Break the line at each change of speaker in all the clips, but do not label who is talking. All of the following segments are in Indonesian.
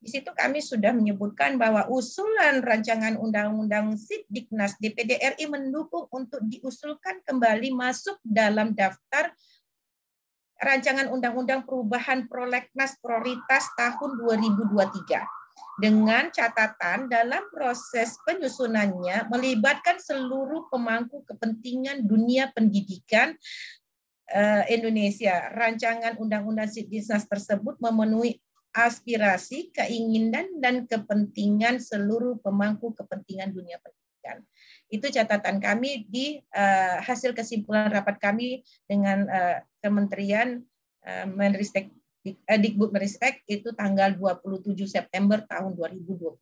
Di situ kami sudah menyebutkan bahwa usulan rancangan undang-undang Sidiknas DPD RI mendukung untuk diusulkan kembali masuk dalam daftar rancangan undang-undang perubahan prolegnas prioritas tahun 2023 dengan catatan dalam proses penyusunannya melibatkan seluruh pemangku kepentingan dunia pendidikan eh, Indonesia. Rancangan undang-undang Sidiknas tersebut memenuhi aspirasi, keinginan, dan kepentingan seluruh pemangku kepentingan dunia pendidikan. Itu catatan kami di uh, hasil kesimpulan rapat kami dengan uh, Kementerian uh, Menristek Dikbud Meristek itu tanggal 27 September tahun 2022.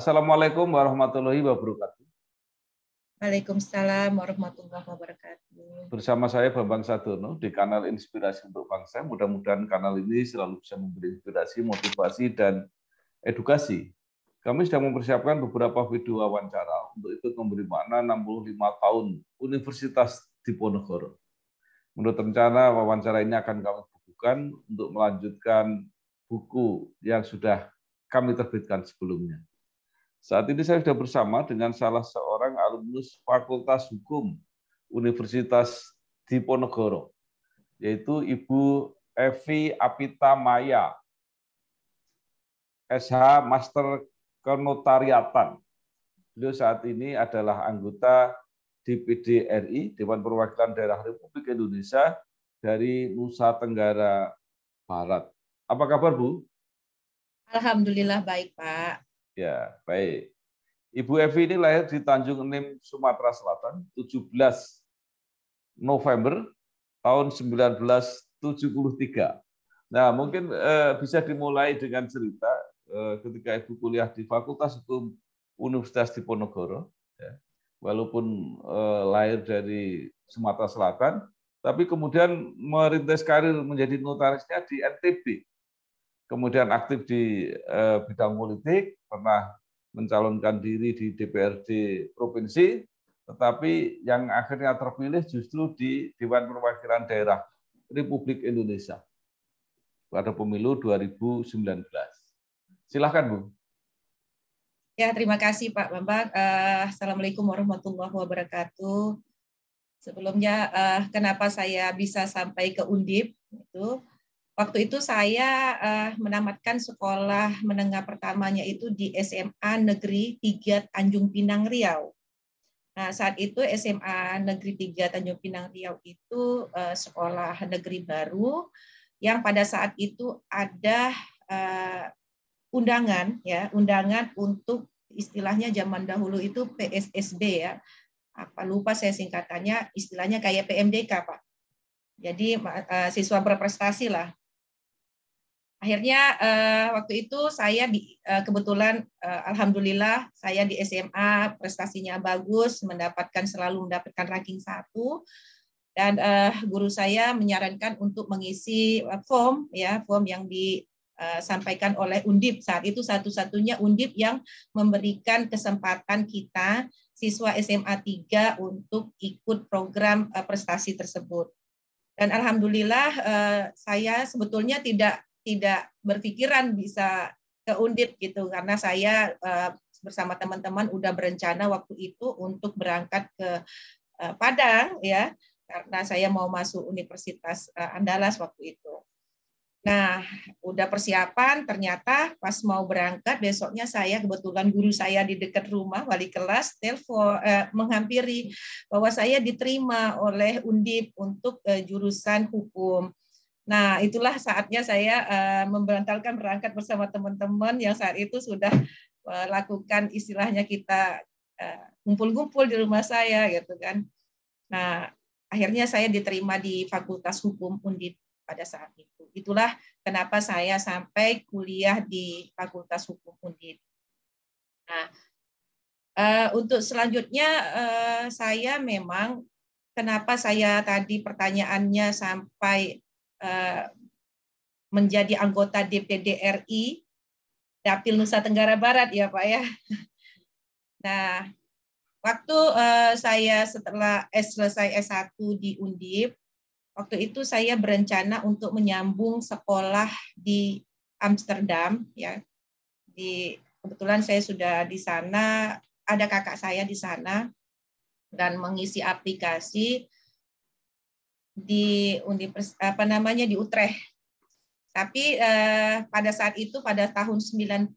Assalamualaikum warahmatullahi wabarakatuh.
Waalaikumsalam warahmatullahi wabarakatuh.
Bersama saya Bambang Sadono di kanal Inspirasi untuk Bangsa. Mudah-mudahan kanal ini selalu bisa memberi inspirasi, motivasi, dan edukasi. Kami sedang mempersiapkan beberapa video wawancara untuk ikut memberi makna 65 tahun Universitas Diponegoro. Menurut rencana, wawancara ini akan kami bukukan untuk melanjutkan buku yang sudah kami terbitkan sebelumnya. Saat ini saya sudah bersama dengan salah seorang alumnus Fakultas Hukum Universitas Diponegoro, yaitu Ibu Evi Apita Maya, SH Master Kenotariatan. Beliau saat ini adalah anggota DPD RI, Dewan Perwakilan Daerah Republik Indonesia dari Nusa Tenggara Barat. Apa kabar, Bu?
Alhamdulillah baik, Pak.
Ya, baik. Ibu Evi ini lahir di Tanjung Enim, Sumatera Selatan, 17 November tahun 1973. Nah, mungkin eh, bisa dimulai dengan cerita eh, ketika Ibu kuliah di Fakultas Hukum Universitas Diponegoro. Ya. Walaupun eh, lahir dari Sumatera Selatan, tapi kemudian merintis karir menjadi notarisnya di NTB, kemudian aktif di eh, bidang politik, pernah mencalonkan diri di DPRD provinsi, tetapi yang akhirnya terpilih justru di Dewan Perwakilan Daerah Republik Indonesia pada pemilu 2019. Silahkan, Bu.
Ya, terima kasih Pak Bambang. Uh, Assalamualaikum warahmatullahi wabarakatuh. Sebelumnya, uh, kenapa saya bisa sampai ke Undip? Itu Waktu itu saya uh, menamatkan sekolah menengah pertamanya itu di SMA Negeri 3 Tanjung Pinang Riau. Nah, saat itu SMA Negeri 3 Tanjung Pinang Riau itu uh, sekolah negeri baru yang pada saat itu ada uh, undangan ya, undangan untuk istilahnya zaman dahulu itu PSSB ya. Apa lupa saya singkatannya, istilahnya kayak PMDK, Pak. Jadi siswa berprestasi lah akhirnya uh, waktu itu saya di, uh, kebetulan uh, alhamdulillah saya di SMA prestasinya bagus mendapatkan selalu mendapatkan ranking satu dan uh, guru saya menyarankan untuk mengisi form ya form yang disampaikan oleh Undip saat itu satu-satunya Undip yang memberikan kesempatan kita siswa SMA 3 untuk ikut program uh, prestasi tersebut dan alhamdulillah saya sebetulnya tidak tidak berpikiran bisa ke Undip gitu karena saya eh, bersama teman-teman udah berencana waktu itu untuk berangkat ke eh, Padang ya karena saya mau masuk Universitas eh, Andalas waktu itu. Nah, udah persiapan, ternyata pas mau berangkat besoknya saya kebetulan guru saya di dekat rumah wali kelas telepon eh, menghampiri bahwa saya diterima oleh Undip untuk eh, jurusan hukum. Nah, itulah saatnya saya uh, eh, membantalkan berangkat bersama teman-teman yang saat itu sudah uh, lakukan istilahnya kita kumpul-kumpul eh, uh, di rumah saya gitu kan. Nah, akhirnya saya diterima di Fakultas Hukum Undip pada saat itu. Itulah kenapa saya sampai kuliah di Fakultas Hukum Undip. Nah, uh, untuk selanjutnya uh, saya memang kenapa saya tadi pertanyaannya sampai Eh, menjadi anggota DPD RI Dapil Nusa Tenggara Barat ya Pak ya. Nah, waktu eh, saya setelah eh, selesai S1 di Undip, waktu itu saya berencana untuk menyambung sekolah di Amsterdam ya. Di kebetulan saya sudah di sana, ada kakak saya di sana dan mengisi aplikasi di Univers apa namanya di Utrecht. Tapi eh, pada saat itu pada tahun 98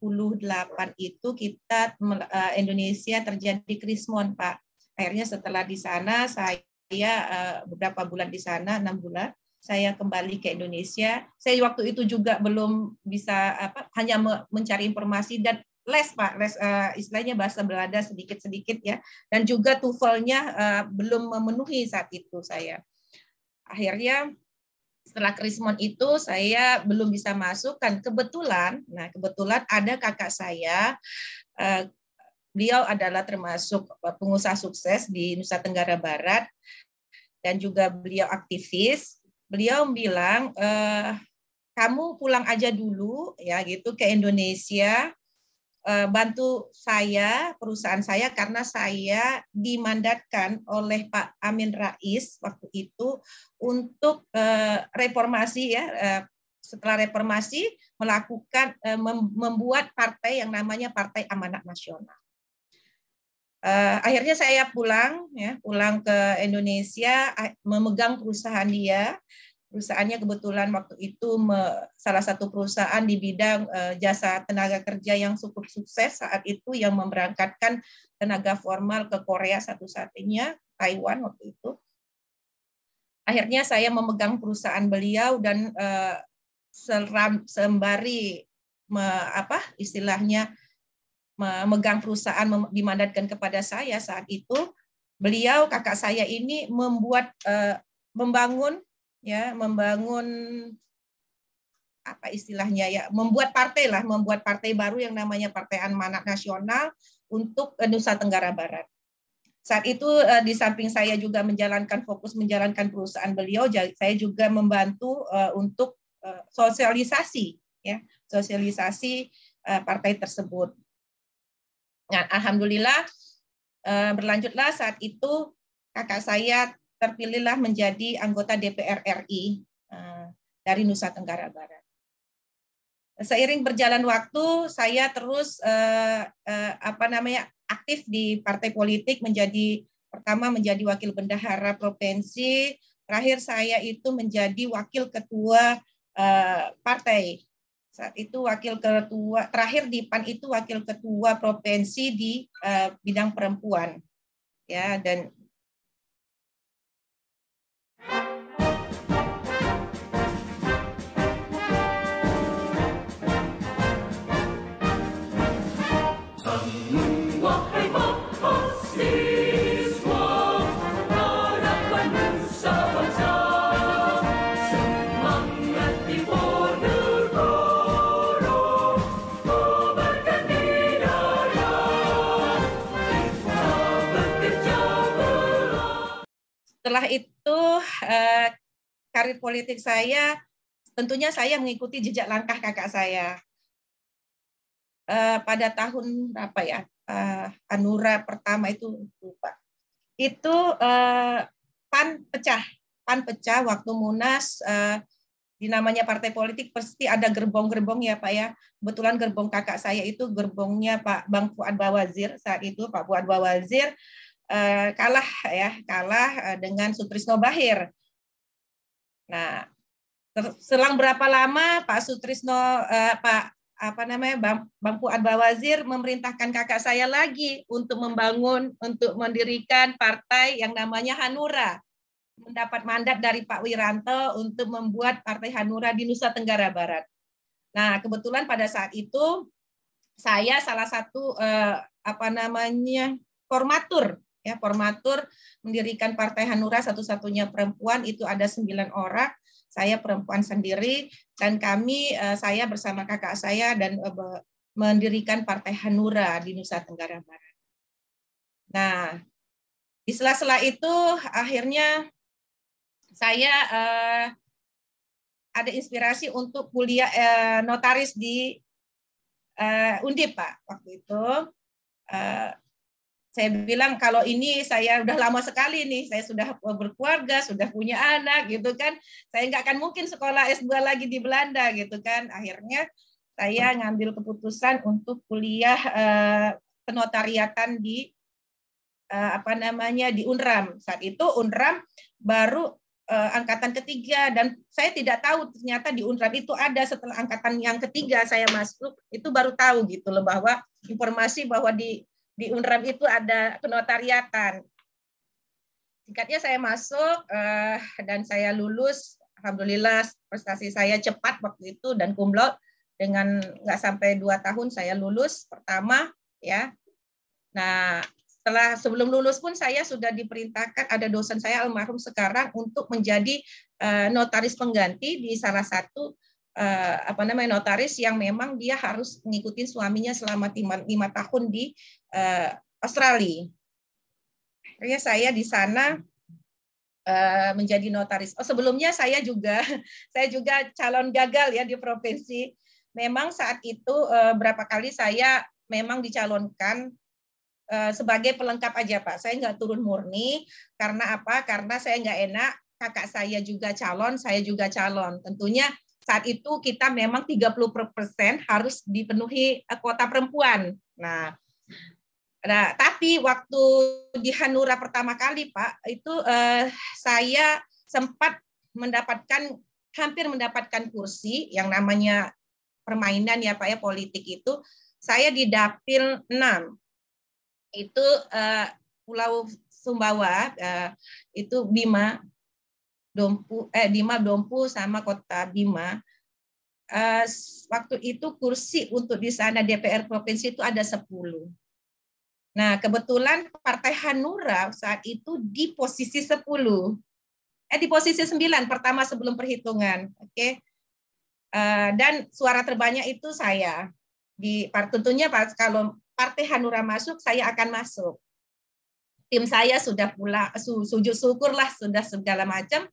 itu kita eh, Indonesia terjadi krismon Pak. Akhirnya setelah di sana saya eh, beberapa bulan di sana enam bulan saya kembali ke Indonesia. Saya waktu itu juga belum bisa apa hanya mencari informasi dan les Pak, les uh, istilahnya bahasa Belanda sedikit-sedikit ya. Dan juga tuvelnya uh, eh, belum memenuhi saat itu saya akhirnya setelah krismon itu saya belum bisa masuk kan kebetulan nah kebetulan ada kakak saya eh, beliau adalah termasuk pengusaha sukses di Nusa Tenggara Barat dan juga beliau aktivis beliau bilang eh, kamu pulang aja dulu ya gitu ke Indonesia Eh, bantu saya, perusahaan saya, karena saya dimandatkan oleh Pak Amin Rais waktu itu untuk eh, reformasi ya, eh, setelah reformasi melakukan membuat partai yang namanya Partai Amanat Nasional. Akhirnya saya pulang ya, pulang ke Indonesia memegang perusahaan dia perusahaannya kebetulan waktu itu me, salah satu perusahaan di bidang e, jasa tenaga kerja yang cukup sukses saat itu yang memberangkatkan tenaga formal ke Korea satu-satunya Taiwan waktu itu. Akhirnya saya memegang perusahaan beliau dan e, seram, sembari me, apa istilahnya memegang perusahaan mem, dimandatkan kepada saya saat itu beliau kakak saya ini membuat e, membangun ya membangun apa istilahnya ya membuat partai lah membuat partai baru yang namanya Partai Amanat Nasional untuk eh, Nusa Tenggara Barat. Saat itu eh, di samping saya juga menjalankan fokus menjalankan perusahaan beliau, saya juga membantu eh, untuk sosialisasi ya sosialisasi partai tersebut. Nah, alhamdulillah berlanjutlah saat itu kakak saya terpilihlah menjadi anggota DPR RI eh, dari Nusa Tenggara Barat. Seiring berjalan waktu, saya terus eh, eh, apa namanya aktif di partai politik menjadi pertama menjadi wakil bendahara provinsi, terakhir saya itu menjadi wakil ketua partai saat itu wakil ketua terakhir di PAN itu wakil ketua provinsi di bidang perempuan ya dan Eh, karir politik saya, tentunya saya mengikuti jejak langkah kakak saya. Eh, pada tahun berapa ya? Eh, Anura pertama itu lupa. Itu PAN pecah. PAN pecah waktu Munas dinamanya di namanya partai politik pasti ada gerbong-gerbong ya Pak ya. Kebetulan gerbong kakak saya itu gerbongnya Pak Bang Fuad Bawazir saat itu Pak Fuad Bawazir Eh, kalah ya kalah eh, dengan Sutrisno Bahir. Nah selang berapa lama Pak Sutrisno eh, Pak apa namanya Bang, Bang Fuad Bawazir memerintahkan kakak saya lagi untuk membangun untuk mendirikan partai yang namanya Hanura mendapat mandat dari Pak Wiranto untuk membuat Partai Hanura di Nusa Tenggara Barat. Nah, kebetulan pada saat itu saya salah satu eh, apa namanya formatur Ya, formatur mendirikan Partai Hanura satu-satunya perempuan itu ada sembilan orang. Saya perempuan sendiri dan kami eh, saya bersama kakak saya dan eh, mendirikan Partai Hanura di Nusa Tenggara Barat. Nah, di sela-sela itu akhirnya saya eh, ada inspirasi untuk kuliah notaris di eh, Undip Pak waktu itu saya bilang kalau ini saya udah lama sekali nih, saya sudah berkeluarga, sudah punya anak gitu kan, saya nggak akan mungkin sekolah S2 lagi di Belanda gitu kan. Akhirnya saya ngambil keputusan untuk kuliah eh, penotariatan di eh, apa namanya di Unram. Saat itu Unram baru eh, angkatan ketiga dan saya tidak tahu ternyata di Unram itu ada setelah angkatan yang ketiga saya masuk itu baru tahu gitu loh bahwa informasi bahwa di di UNRAM itu ada kenotariatan. Singkatnya saya masuk uh, dan saya lulus. Alhamdulillah prestasi saya cepat waktu itu dan kumlot dengan nggak sampai dua tahun saya lulus pertama ya. Nah setelah sebelum lulus pun saya sudah diperintahkan ada dosen saya almarhum sekarang untuk menjadi uh, notaris pengganti di salah satu uh, apa namanya notaris yang memang dia harus mengikuti suaminya selama lima, lima tahun di uh, Australia. Akhirnya saya di sana uh, menjadi notaris. Oh sebelumnya saya juga saya juga calon gagal ya di provinsi. Memang saat itu uh, berapa kali saya memang dicalonkan uh, sebagai pelengkap aja Pak. Saya nggak turun murni karena apa? Karena saya nggak enak. Kakak saya juga calon, saya juga calon. Tentunya saat itu kita memang 30% harus dipenuhi kuota perempuan. Nah, Nah, tapi waktu di Hanura pertama kali, Pak, itu eh, saya sempat mendapatkan hampir mendapatkan kursi yang namanya permainan ya Pak ya politik itu. Saya di dapil 6. Itu eh, Pulau Sumbawa, eh, itu Bima Dompu eh Bima Dompu sama Kota Bima. Eh, waktu itu kursi untuk di sana DPR provinsi itu ada 10 Nah, kebetulan Partai Hanura saat itu di posisi 10. Eh, di posisi 9 pertama sebelum perhitungan. Oke. Okay. Uh, eh, dan suara terbanyak itu saya. Di tentunya kalau Partai Hanura masuk, saya akan masuk. Tim saya sudah pula su, sujud syukurlah sudah segala macam.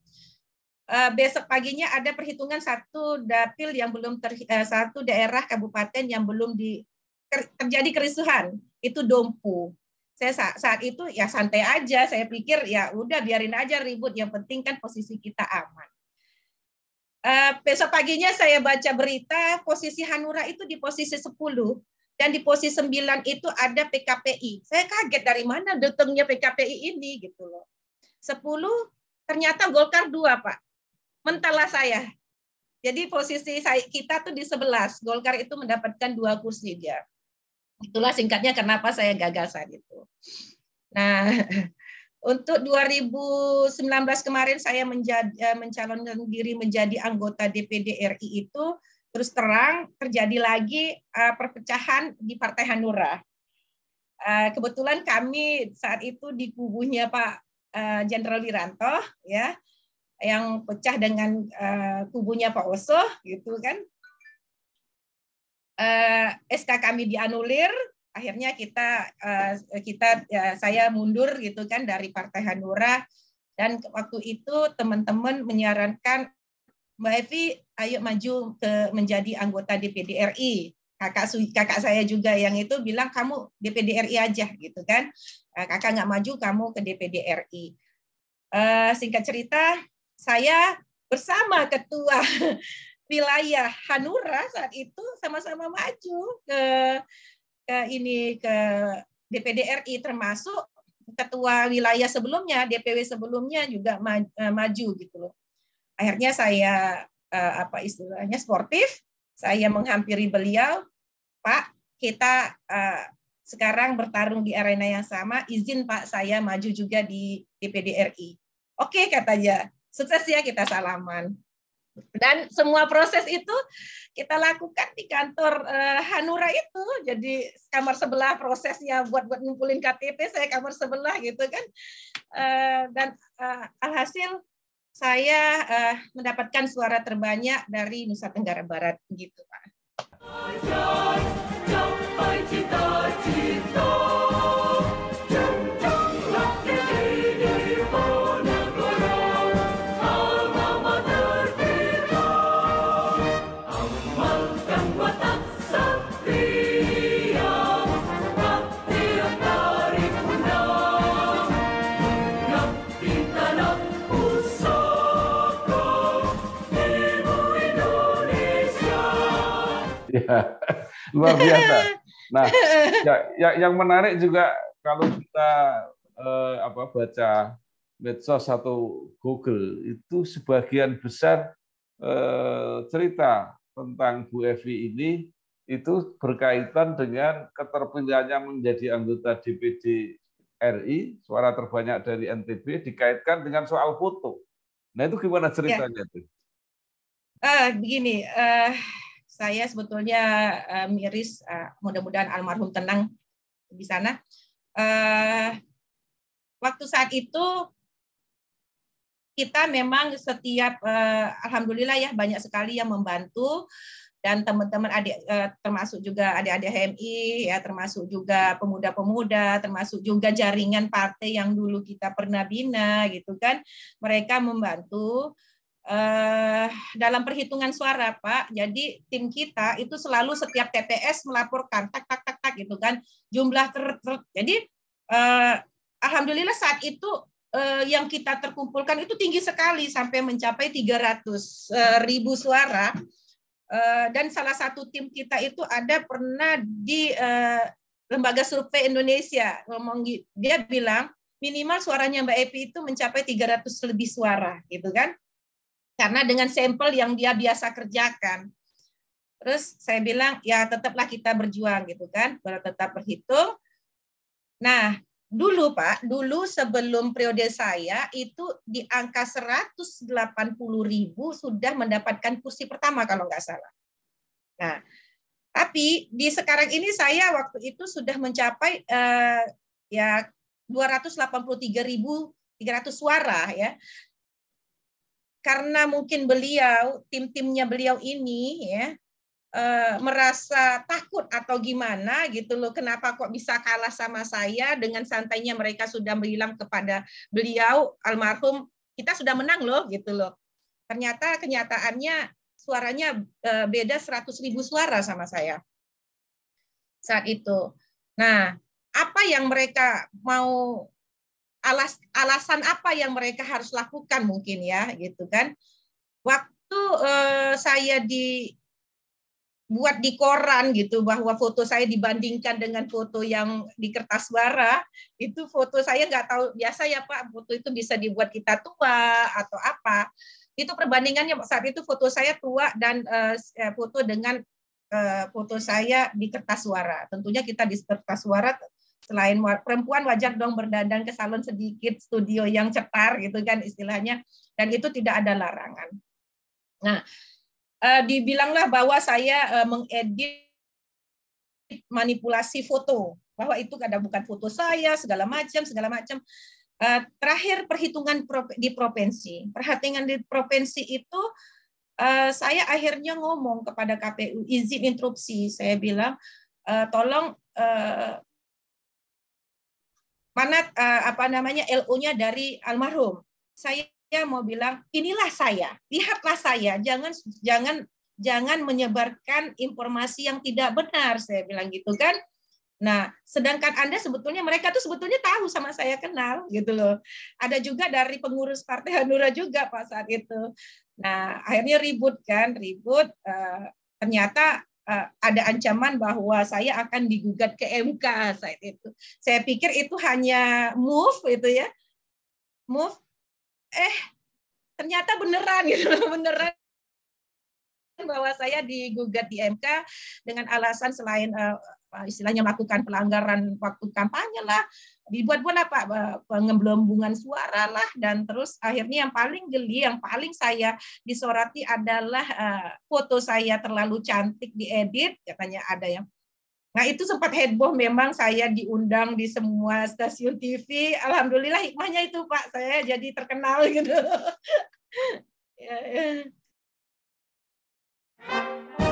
Uh, besok paginya ada perhitungan satu dapil yang belum ter, uh, eh, satu daerah kabupaten yang belum di ter, terjadi kerisuhan itu dompu saya saat, itu ya santai aja saya pikir ya udah biarin aja ribut yang penting kan posisi kita aman uh, besok paginya saya baca berita posisi Hanura itu di posisi 10 dan di posisi 9 itu ada PKPI saya kaget dari mana datangnya PKPI ini gitu loh 10 ternyata Golkar 2 Pak mentalah saya jadi posisi saya, kita tuh di 11 Golkar itu mendapatkan dua kursi dia Itulah singkatnya kenapa saya gagal saat itu. Nah, untuk 2019 kemarin saya menjadi, eh, mencalonkan diri menjadi anggota DPD RI itu terus terang terjadi lagi eh, perpecahan di Partai Hanura. Eh, kebetulan kami saat itu di kubunya Pak Jenderal uh, Wiranto ya yang pecah dengan kubunya Pak Oso gitu kan eh, SK kami dianulir, akhirnya kita eh, kita ya, saya mundur gitu kan dari Partai Hanura dan waktu itu teman-teman menyarankan Mbak Evi ayo maju ke menjadi anggota DPD RI kakak kakak saya juga yang itu bilang kamu DPD RI aja gitu kan nah, kakak nggak maju kamu ke DPD RI uh, eh, singkat cerita saya bersama ketua wilayah Hanura saat itu sama-sama maju ke ke ini ke DPD RI termasuk ketua wilayah sebelumnya, DPW sebelumnya juga eh, maju gitu loh. Akhirnya saya eh, apa istilahnya sportif, saya menghampiri beliau, Pak, kita eh, sekarang bertarung di arena yang sama, izin Pak saya maju juga di DPD RI. Oke katanya, sukses ya kita salaman. Dan semua proses itu kita lakukan di kantor eh, Hanura itu. Jadi kamar sebelah prosesnya buat buat ngumpulin KTP, saya kamar sebelah gitu kan. Eh, dan eh, alhasil saya mendapatkan suara terbanyak dari Nusa Tenggara Barat gitu Pak.
Cita-cita
luar biasa. Nah, ya, ya, yang menarik juga kalau kita eh, apa baca medsos atau Google itu sebagian besar eh, cerita tentang Bu Evi ini itu berkaitan dengan keterpilihannya menjadi anggota DPD RI, suara terbanyak dari NTB, dikaitkan dengan soal foto. Nah itu gimana ya. ceritanya ya. tuh?
Uh, begini, uh, saya sebetulnya eh, miris, eh, mudah-mudahan almarhum tenang di sana. Eh, waktu saat itu kita memang setiap alhamdulillah ya banyak sekali yang membantu dan teman-teman adik termasuk juga adik-adik HMI ya termasuk juga pemuda-pemuda termasuk juga jaringan partai yang dulu kita pernah bina gitu kan mereka membantu Eh, dalam perhitungan suara Pak. Jadi tim kita itu selalu setiap TPS melaporkan tak tak tak tak gitu kan jumlah ter, ter jadi eh, alhamdulillah saat itu eh, yang kita terkumpulkan itu tinggi sekali sampai mencapai 300 eh, ribu suara. Eh, dan salah satu tim kita itu ada pernah di eh, lembaga survei Indonesia ngomong dia bilang minimal suaranya Mbak Epi itu mencapai 300 lebih suara gitu kan karena dengan sampel yang dia biasa kerjakan. Terus saya bilang, ya tetaplah kita berjuang gitu kan, kalau tetap berhitung. Nah, dulu Pak, dulu sebelum periode saya itu di angka 180 ribu sudah mendapatkan kursi pertama kalau nggak salah. Nah, tapi di sekarang ini saya waktu itu sudah mencapai eh, ya 300 suara ya karena mungkin beliau tim-timnya beliau ini ya uh, merasa takut atau gimana gitu loh kenapa kok bisa kalah sama saya dengan santainya mereka sudah bilang kepada beliau almarhum kita sudah menang loh gitu loh ternyata kenyataannya suaranya uh, beda 100 ribu suara sama saya saat itu nah apa yang mereka mau alas alasan apa yang mereka harus lakukan mungkin ya gitu kan waktu eh, saya di buat di koran gitu bahwa foto saya dibandingkan dengan foto yang di kertas bara itu foto saya nggak tahu biasa ya pak foto itu bisa dibuat kita tua atau apa itu perbandingannya saat itu foto saya tua dan uh, foto dengan uh, foto saya di kertas suara tentunya kita di kertas suara selain perempuan wajar dong berdandan ke salon sedikit, studio yang cetar gitu kan istilahnya, dan itu tidak ada larangan. Nah, eh, dibilanglah bahwa saya eh, mengedit manipulasi foto, bahwa itu ada bukan foto saya, segala macam, segala macam. Eh, terakhir perhitungan di provinsi, perhatian di provinsi itu saya akhirnya ngomong kepada KPU izin interupsi, saya bilang tolong mana uh, eh, apa namanya LO-nya dari almarhum. Saya mau bilang inilah saya, lihatlah saya, jangan jangan jangan menyebarkan informasi yang tidak benar, saya bilang gitu kan. Nah, sedangkan Anda sebetulnya mereka tuh sebetulnya tahu sama saya kenal gitu loh. Ada juga dari pengurus Partai Hanura juga Pak saat itu. Nah, akhirnya ribut kan, ribut uh, ternyata Eh, ada ancaman bahwa saya akan digugat ke MK saat itu. Saya pikir itu hanya move itu ya. Move eh ternyata beneran gitu beneran bahwa saya digugat di MK dengan alasan selain eh, istilahnya melakukan pelanggaran waktu kampanye lah, dibuat buat apa pengemblembungan suara lah dan terus akhirnya yang paling geli, yang paling saya disoroti adalah uh, foto saya terlalu cantik diedit, katanya ada yang Nah itu sempat heboh memang saya diundang di semua stasiun TV. Alhamdulillah hikmahnya itu Pak, saya jadi terkenal gitu. ya, ya.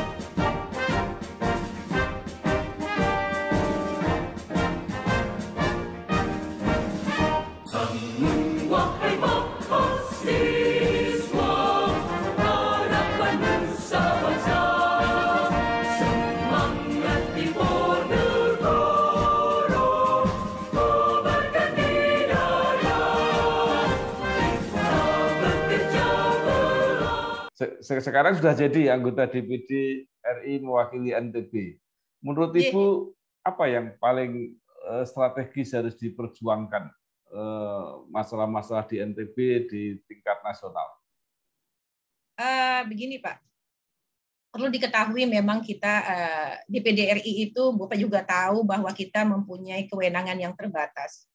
sekarang sudah jadi anggota DPD RI mewakili NTB. Menurut iya. Ibu, apa yang paling eh, strategis harus diperjuangkan eh, masalah-masalah di NTB di tingkat nasional?
Uh, begini Pak, perlu diketahui memang kita uh, DPD RI itu Bapak juga tahu bahwa kita mempunyai kewenangan yang terbatas.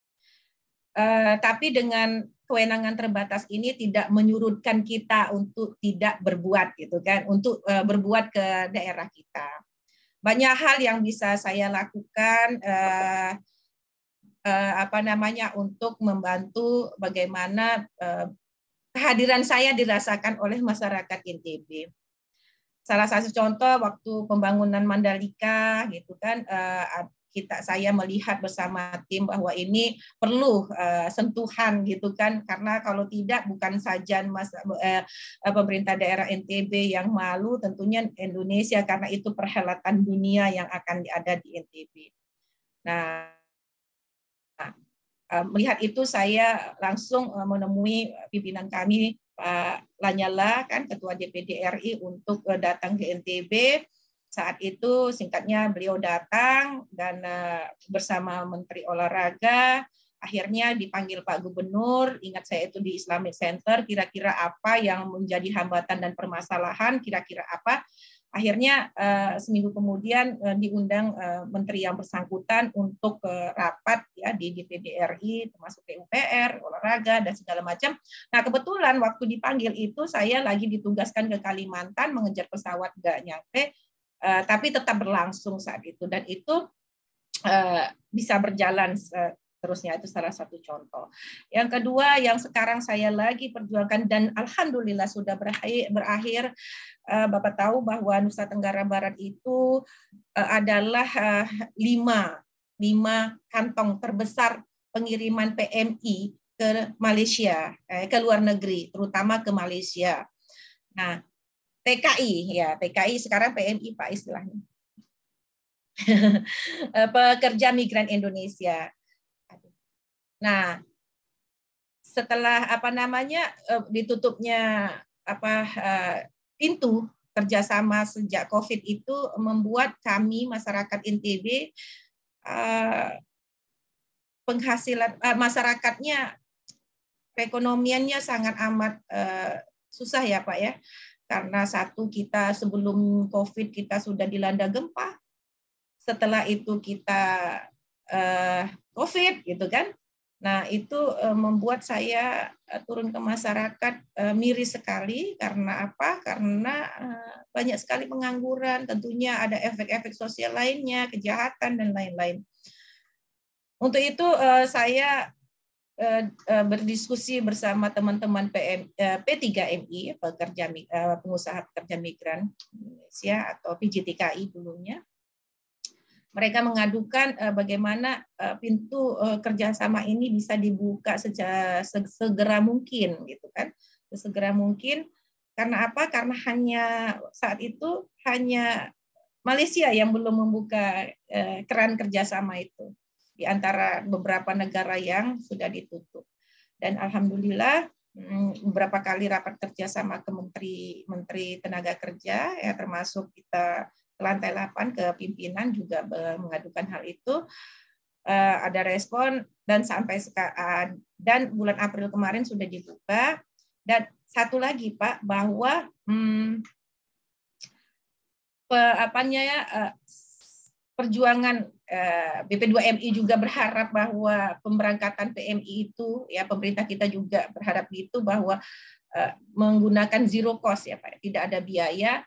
Uh, tapi dengan kewenangan terbatas ini tidak menyurutkan kita untuk tidak berbuat gitu kan untuk uh, berbuat ke daerah kita banyak hal yang bisa saya lakukan uh, uh, apa namanya untuk membantu bagaimana uh, kehadiran saya dirasakan oleh masyarakat NTB salah satu contoh waktu pembangunan Mandalika gitu kan uh, kita saya melihat bersama tim bahwa ini perlu uh, sentuhan gitu kan karena kalau tidak bukan saja mas uh, pemerintah daerah NTB yang malu tentunya Indonesia karena itu perhelatan dunia yang akan ada di NTB. Nah, uh, melihat itu saya langsung uh, menemui pimpinan kami Pak Lanyala kan Ketua DPD RI untuk uh, datang ke NTB saat itu singkatnya beliau datang dan eh, bersama Menteri Olahraga akhirnya dipanggil Pak Gubernur, ingat saya itu di Islamic Center, kira-kira apa yang menjadi hambatan dan permasalahan, kira-kira apa. Akhirnya eh, seminggu kemudian eh, diundang menteri yang bersangkutan untuk rapat ya di DPD RI termasuk PUPR, olahraga dan segala macam. Nah, kebetulan waktu dipanggil itu saya lagi ditugaskan ke Kalimantan mengejar pesawat nggak nyampe Eh, tapi tetap berlangsung saat itu dan itu eh, bisa berjalan seterusnya itu salah satu contoh. Yang kedua yang sekarang saya lagi perjuangkan dan alhamdulillah sudah berakhir, eh, Bapak tahu bahwa Nusa Tenggara Barat itu adalah lima lima kantong terbesar pengiriman PMI ke Malaysia, ke luar negeri, terutama ke Malaysia. Nah, TKI ya TKI sekarang PMI Pak istilahnya eh, pekerja migran Indonesia. Nah setelah apa namanya eh, ditutupnya apa eh, pintu kerjasama sejak COVID itu membuat kami masyarakat NTB penghasilan masyarakatnya perekonomiannya sangat amat susah ya Pak ya karena satu kita sebelum COVID kita sudah dilanda gempa, setelah itu kita eh, COVID gitu kan. Nah itu eh, membuat saya eh, turun ke masyarakat eh, miris sekali karena apa? Karena eh, banyak sekali pengangguran, tentunya ada efek-efek sosial lainnya, kejahatan dan lain-lain. Untuk itu eh, saya Eh, eh, berdiskusi bersama teman-teman P3MI, eh, pekerja, pengusaha pekerja migran Indonesia atau PJTKI dulunya. Mereka mengadukan bagaimana pintu kerjasama ini bisa dibuka segera mungkin, gitu kan? Segera mungkin karena apa? Karena hanya saat itu hanya Malaysia yang belum membuka keran kerjasama itu di antara beberapa negara yang sudah ditutup. Dan alhamdulillah mm, beberapa kali rapat kerja sama ke menteri menteri tenaga kerja ya termasuk kita lantai 8 ke pimpinan juga mengadukan hal itu eh, ada respon dan sampai sekarang dan bulan April kemarin sudah dibuka dan satu lagi Pak bahwa hmm, pe, ya eh, perjuangan eh, BP2MI juga berharap bahwa pemberangkatan PMI itu ya pemerintah kita juga berharap itu bahwa eh, menggunakan zero cost ya Pak, tidak ada biaya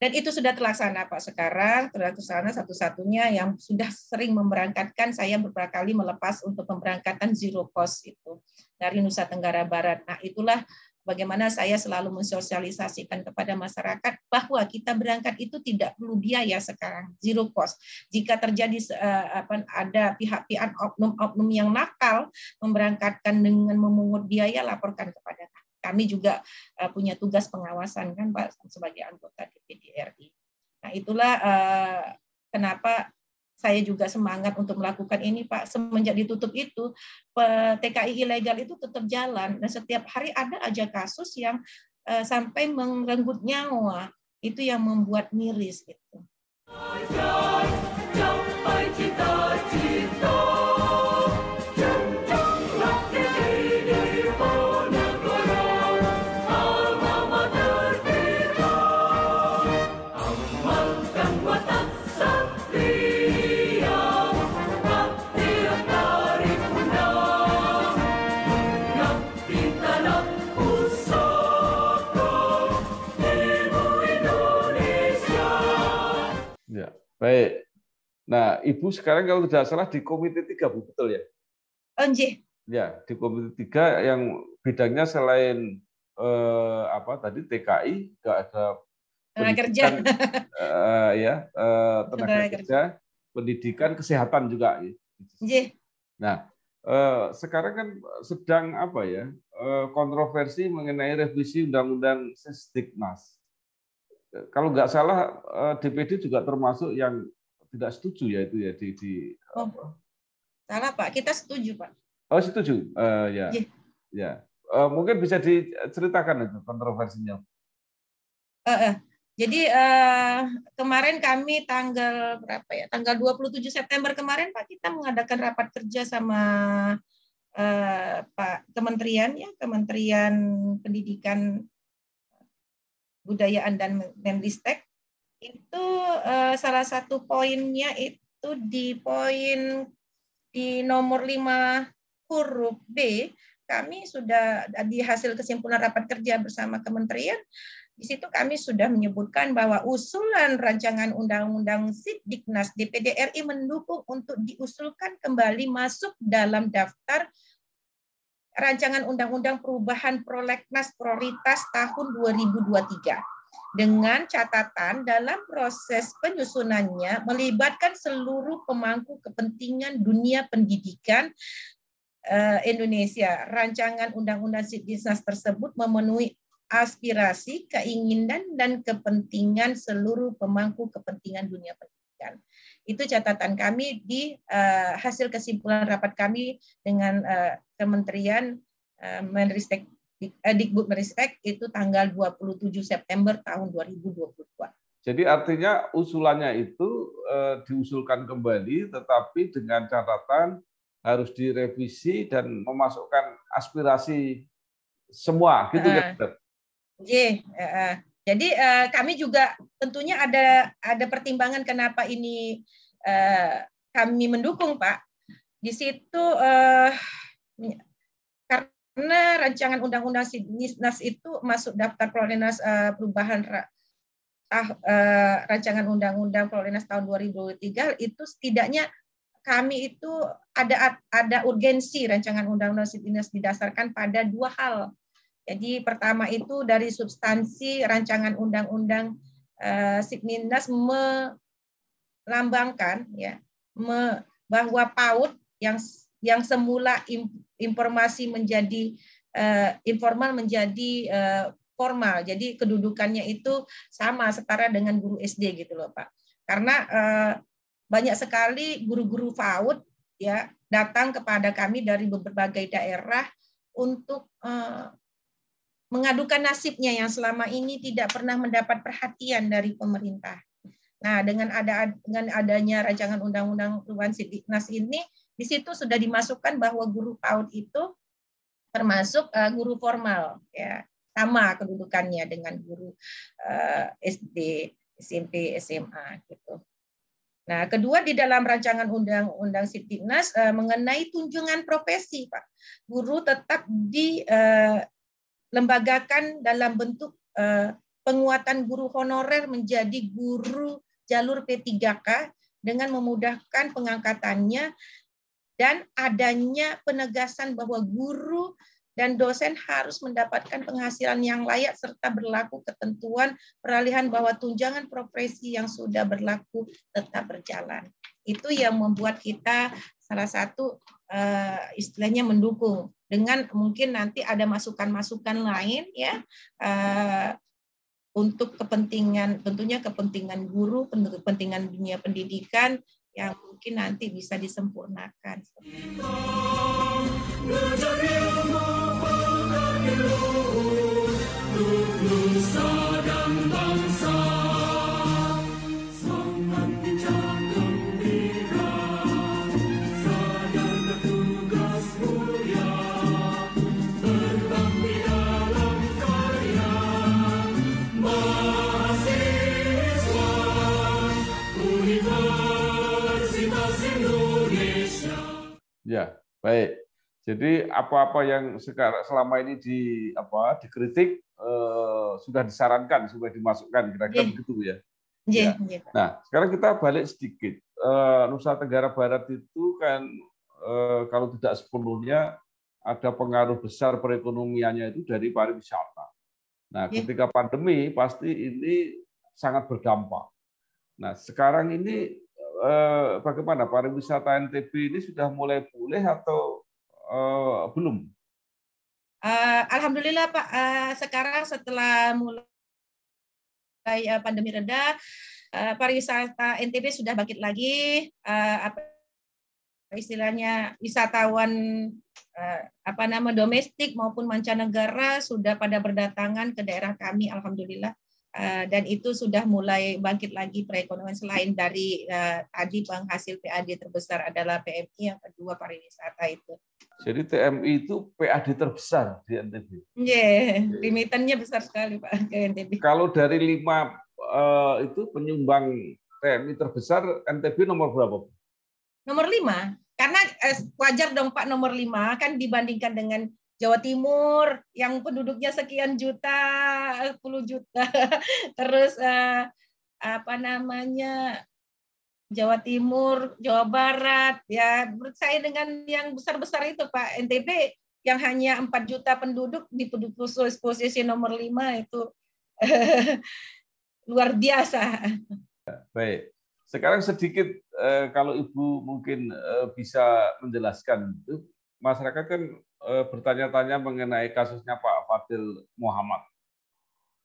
dan itu sudah terlaksana Pak sekarang terlaksana satu-satunya yang sudah sering memberangkatkan saya beberapa kali melepas untuk pemberangkatan zero cost itu dari Nusa Tenggara Barat. Nah, itulah bagaimana saya selalu mensosialisasikan kepada masyarakat bahwa kita berangkat itu tidak perlu biaya sekarang zero cost jika terjadi eh, apa ada pihak-pihak oknum-oknum yang nakal memberangkatkan dengan memungut biaya laporkan kepada kami kami juga eh, punya tugas pengawasan kan Pak sebagai anggota DPD RI. Nah, itulah eh, kenapa saya juga semangat untuk melakukan ini Pak. Semenjak ditutup itu, TKI ilegal itu tetap jalan dan setiap hari ada aja kasus yang uh, sampai merenggut nyawa. Itu yang membuat miris gitu.
Nah, Ibu sekarang kalau tidak salah di Komite 3, Bu, betul ya? Onji. Oh, ya, di Komite 3 yang bidangnya selain eh, apa tadi TKI, nggak ada tenaga kerja. Eh, ya, eh, tenaga, tenaga kerja, kerja, pendidikan, kesehatan juga. Ya. Nah, eh, sekarang kan sedang apa ya? Eh, kontroversi mengenai revisi Undang-Undang Sistiknas. Kalau nggak salah, DPD eh, juga termasuk yang tidak setuju ya itu ya di, di
oh, salah pak kita setuju pak
oh setuju uh, ya yeah. ya uh, mungkin bisa diceritakan itu kontroversinya
uh, uh. jadi uh, kemarin kami tanggal berapa ya tanggal 27 September kemarin pak kita mengadakan rapat kerja sama uh, pak kementerian ya kementerian pendidikan budayaan dan Menristek itu uh, salah satu poinnya itu di poin di nomor 5 huruf B kami sudah di hasil kesimpulan rapat kerja bersama kementerian di situ kami sudah menyebutkan bahwa usulan rancangan undang-undang Sidiknas DPD RI mendukung untuk diusulkan kembali masuk dalam daftar rancangan undang-undang perubahan prolegnas prioritas tahun 2023 dengan catatan dalam proses penyusunannya melibatkan seluruh pemangku kepentingan dunia pendidikan eh, Indonesia. Rancangan undang-undang Sidisnas tersebut memenuhi aspirasi, keinginan, dan kepentingan seluruh pemangku kepentingan dunia pendidikan. Itu catatan kami di uh, hasil kesimpulan rapat kami dengan uh, Kementerian uh, Menristek Eh, Dikbud Meristek itu tanggal 27 September tahun 2022.
Jadi artinya usulannya itu e, diusulkan kembali tetapi dengan catatan harus direvisi dan memasukkan aspirasi semua gitu uh,
ya. uh, jadi uh, kami juga tentunya ada ada pertimbangan kenapa ini uh, kami mendukung Pak. Di situ uh, karena rancangan undang-undang SIDNAS itu masuk daftar prolegnas eh, perubahan eh, rancangan undang-undang prolegnas tahun tiga itu setidaknya kami itu ada ada urgensi rancangan undang-undang SIDNAS didasarkan pada dua hal. Jadi pertama itu dari substansi rancangan undang-undang eh, SIDNAS melambangkan ya bahwa PAUD yang yang semula informasi menjadi uh, informal menjadi uh, formal. Jadi kedudukannya itu sama setara dengan guru SD gitu loh, Pak. Karena uh, banyak sekali guru-guru FAUD ya datang kepada kami dari berbagai daerah untuk mengadukan nasibnya yang selama ini tidak pernah mendapat perhatian dari pemerintah. Nah, dengan ada dengan adanya rancangan undang-undang perubahan Sidiknas ini di situ sudah dimasukkan bahwa guru PAUD itu termasuk uh, guru formal ya sama kedudukannya dengan guru uh, eh, SD, SMP, SMA gitu. Nah, kedua di dalam rancangan undang-undang Sitnas uh, eh, mengenai tunjungan profesi, Pak. Guru tetap dilembagakan lembagakan dalam bentuk uh, penguatan guru honorer menjadi guru jalur P3K dengan memudahkan pengangkatannya dan adanya penegasan bahwa guru dan dosen harus mendapatkan penghasilan yang layak serta berlaku ketentuan peralihan bahwa tunjangan profesi yang sudah berlaku tetap berjalan. Itu yang membuat kita salah satu eh, istilahnya mendukung dengan mungkin nanti ada masukan-masukan lain ya eh, untuk kepentingan tentunya kepentingan guru, kepentingan dunia pendidikan yang mungkin nanti bisa disempurnakan.
Jadi apa-apa yang sekarang selama ini di apa dikritik eh, sudah disarankan, sudah dimasukkan kira-kira yeah. begitu ya. Yeah, Yeah. Iya. Nah, sekarang kita balik sedikit. Eh, Nusa Tenggara Barat itu kan eh, kalau tidak sepenuhnya ada pengaruh besar perekonomiannya itu dari pariwisata. Nah, yeah. ketika pandemi pasti ini sangat berdampak. Nah, sekarang ini eh, bagaimana pariwisata NTB ini sudah mulai pulih atau uh, belum?
Uh, Alhamdulillah Pak, uh, sekarang setelah mulai pandemi reda, uh, pariwisata NTB sudah bangkit lagi. Uh, apa istilahnya wisatawan uh, apa nama domestik maupun mancanegara sudah pada berdatangan ke daerah kami alhamdulillah uh, dan itu sudah mulai bangkit lagi perekonomian selain dari uh, tadi penghasil PAD terbesar adalah PMI yang kedua pariwisata itu
jadi TMI itu PAD terbesar di NTB. Iya,
yeah, limitannya besar sekali Pak ke NTB.
Kalau dari lima eh, itu penyumbang TMI terbesar NTB nomor berapa?
Nomor lima, karena eh, wajar dong Pak nomor lima kan dibandingkan dengan Jawa Timur yang penduduknya sekian juta, eh, puluh juta, terus apa namanya Jawa Timur, Jawa Barat, ya bersaing dengan yang besar-besar itu Pak. NTB yang hanya 4 juta penduduk di posisi, posisi nomor 5 itu luar biasa.
Baik. Sekarang sedikit eh, kalau Ibu mungkin eh, bisa menjelaskan itu masyarakat kan eh, bertanya-tanya mengenai kasusnya Pak Fadil Muhammad.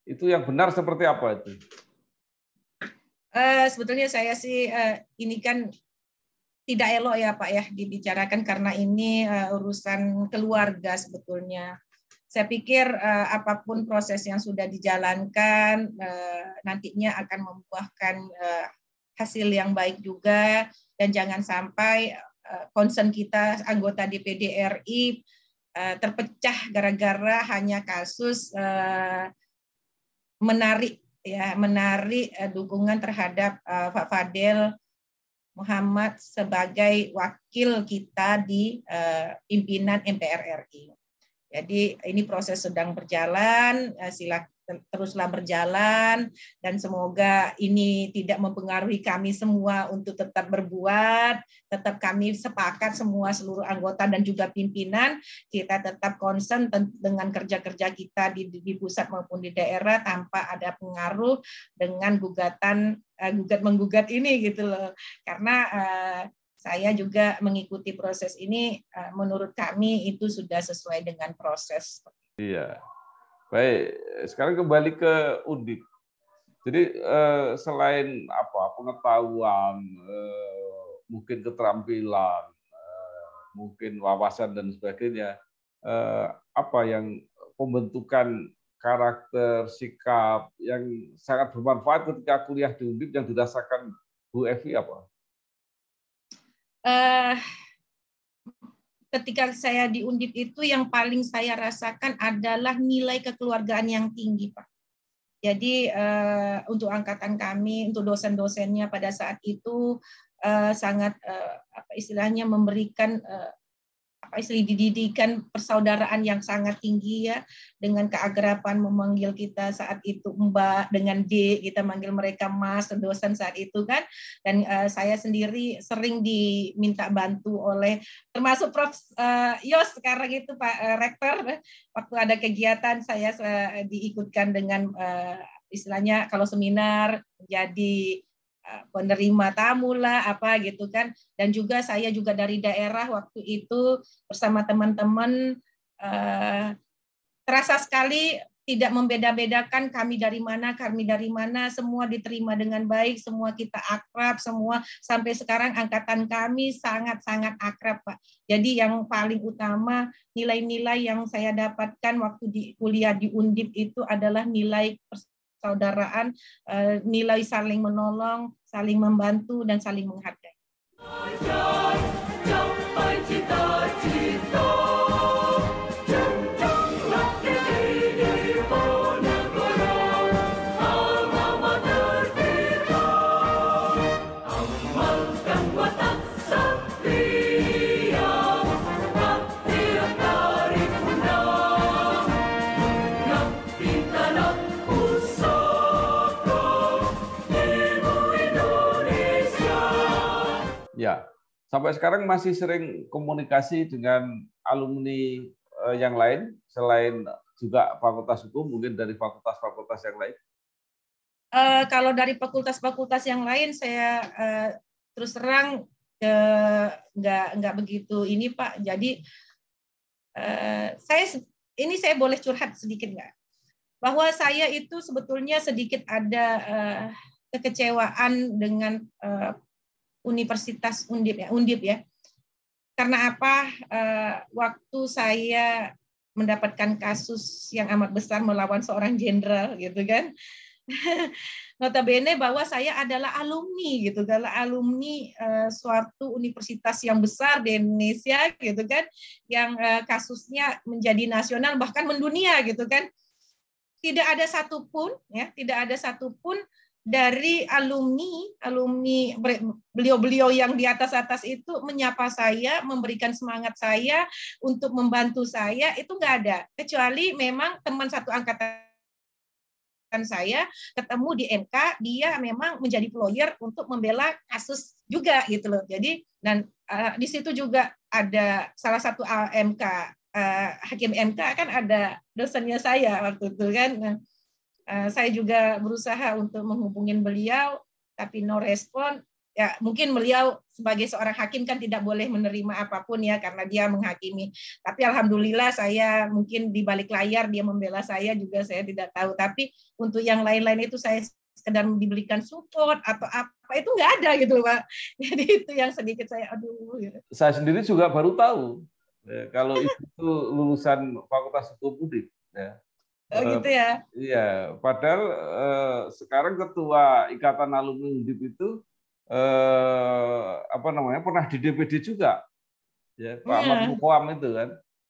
Itu yang benar seperti apa itu?
Eh, sebetulnya saya sih uh, ini kan tidak elok ya Pak ya dibicarakan karena ini uh, urusan keluarga sebetulnya. Saya pikir uh, apapun proses yang sudah dijalankan uh, nantinya akan membuahkan uh, hasil yang baik juga dan jangan sampai uh, concern kita anggota DPD RI uh, terpecah gara-gara hanya kasus uh, menarik ya menarik uh, eh, dukungan terhadap uh, Pak Fadel Muhammad sebagai wakil kita di uh, pimpinan MPR RI. Jadi ini proses sedang berjalan, uh, silakan teruslah berjalan dan semoga ini tidak mempengaruhi kami semua untuk tetap berbuat, tetap kami sepakat semua seluruh anggota dan juga pimpinan kita tetap konsen dengan kerja-kerja kita di, di pusat maupun di daerah tanpa ada pengaruh dengan gugatan eh, gugat menggugat ini gitu loh. Karena eh, saya juga mengikuti proses ini eh, menurut kami itu sudah sesuai dengan proses.
Iya. Baik, sekarang kembali ke Undip. Jadi eh, selain apa pengetahuan, eh, mungkin keterampilan, eh, mungkin wawasan dan sebagainya, apa yang pembentukan karakter, sikap yang sangat bermanfaat ketika kuliah di Undip yang dirasakan Bu Evi apa?
uh ketika saya di Undip itu yang paling saya rasakan adalah nilai kekeluargaan yang tinggi, Pak. Jadi uh, untuk angkatan kami, untuk dosen-dosennya pada saat itu uh, sangat uh, apa istilahnya memberikan uh, istilah dididikan persaudaraan yang sangat tinggi ya dengan keagrapan memanggil kita saat itu Mbak dengan D kita manggil mereka Mas dosen saat itu kan dan uh, saya sendiri sering diminta bantu oleh termasuk Prof uh, Yos sekarang itu Pak uh, Rektor waktu ada kegiatan saya uh, diikutkan dengan uh, istilahnya kalau seminar jadi penerima tamu lah apa gitu kan dan juga saya juga dari daerah waktu itu bersama teman-teman eh, terasa sekali tidak membeda-bedakan kami dari mana, kami dari mana, semua diterima dengan baik, semua kita akrab, semua sampai sekarang angkatan kami sangat-sangat akrab, Pak. Jadi yang paling utama nilai-nilai yang saya dapatkan waktu di kuliah di Undip itu adalah nilai persaudaraan, eh, nilai saling menolong, saling membantu, dan saling menghargai.
sampai sekarang masih sering komunikasi dengan alumni eh, yang lain selain juga fakultas hukum mungkin dari fakultas-fakultas yang lain?
Uh, kalau dari fakultas-fakultas yang lain saya uh, terus terang uh, nggak nggak begitu ini Pak. Jadi uh, saya ini saya boleh curhat sedikit nggak? Bahwa saya itu sebetulnya sedikit ada uh, kekecewaan dengan Universitas Undip ya, Undip ya. Karena apa? Eh, waktu saya mendapatkan kasus yang amat besar melawan seorang jenderal gitu kan. Notabene bahwa saya adalah alumni gitu, adalah kan. alumni eh, suatu universitas yang besar di Indonesia gitu kan, yang eh, kasusnya menjadi nasional bahkan mendunia gitu kan. Tidak ada satupun ya, tidak ada satupun dari alumni alumni beliau-beliau yang di atas-atas itu menyapa saya, memberikan semangat saya untuk membantu saya itu nggak ada kecuali memang teman satu angkatan saya ketemu di MK dia memang menjadi lawyer untuk membela kasus juga gitu loh jadi dan uh, di situ juga ada salah satu AMK uh, eh, hakim MK kan ada dosennya saya waktu itu kan nah, Eh, saya juga berusaha untuk menghubungin beliau, tapi no respon. Ya, mungkin beliau sebagai seorang hakim kan tidak boleh menerima apapun ya karena dia menghakimi. Tapi alhamdulillah saya mungkin di balik layar dia membela saya juga saya tidak tahu. Tapi untuk yang lain-lain itu saya sekedar diberikan support atau apa itu nggak ada gitu loh Pak. Jadi itu yang sedikit saya aduh. Gitu. Saya sendiri
juga baru tahu ya, kalau itu lulusan Fakultas Hukum publik Ya
Oh gitu ya.
iya, padahal uh, sekarang ketua Ikatan Alumni Undip itu uh, apa namanya pernah di DPD juga. Ya, Pak yeah. Mukoam itu kan.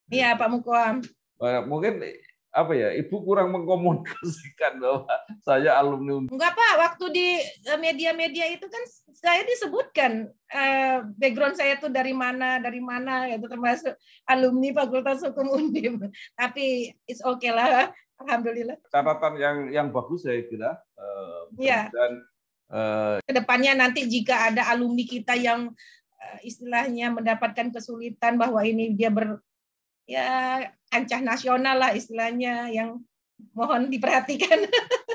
Iya, gitu. Pak Mukoam. Nah, mungkin apa ya, Ibu kurang mengkomunikasikan bahwa saya alumni Undip.
Enggak, Pak. Waktu di eh, media-media itu kan saya disebutkan uh, background saya itu dari mana, dari mana, itu termasuk alumni Fakultas Hukum Undip. Tapi it's okay lah Alhamdulillah.
Catatan yang yang bagus saya kira. Uh, Dan uh,
kedepannya nanti jika ada alumni kita yang uh, istilahnya mendapatkan kesulitan bahwa ini dia ber ya ancah nasional lah istilahnya yang mohon diperhatikan.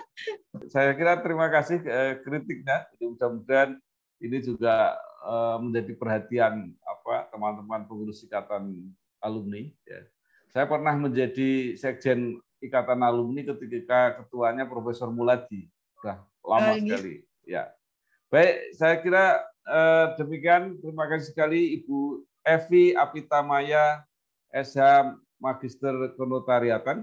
saya kira terima kasih eh, kritiknya. Mudah-mudahan ini juga eh, menjadi perhatian apa teman-teman pengurus ikatan alumni. Ya. Saya pernah menjadi sekjen ikatan alumni ketika ketuanya Profesor Muladi. Sudah lama sekali. Ya. Baik, saya kira eh, demikian. Terima kasih sekali Ibu Evi Apitamaya SH Magister Konotariatan,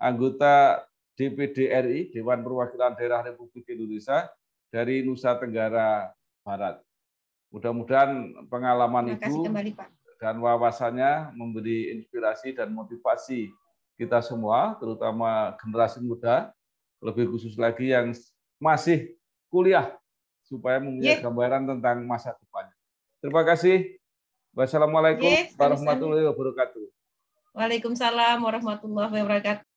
anggota DPD RI, Dewan Perwakilan Daerah Republik Indonesia dari Nusa Tenggara Barat. Mudah-mudahan pengalaman itu dan wawasannya memberi inspirasi dan motivasi kita semua, terutama generasi muda, lebih khusus lagi yang masih kuliah, supaya mempunyai yeah. gambaran tentang masa depannya. Terima kasih. Wassalamualaikum yeah, warahmatullahi wabarakatuh.
Waalaikumsalam warahmatullahi wabarakatuh.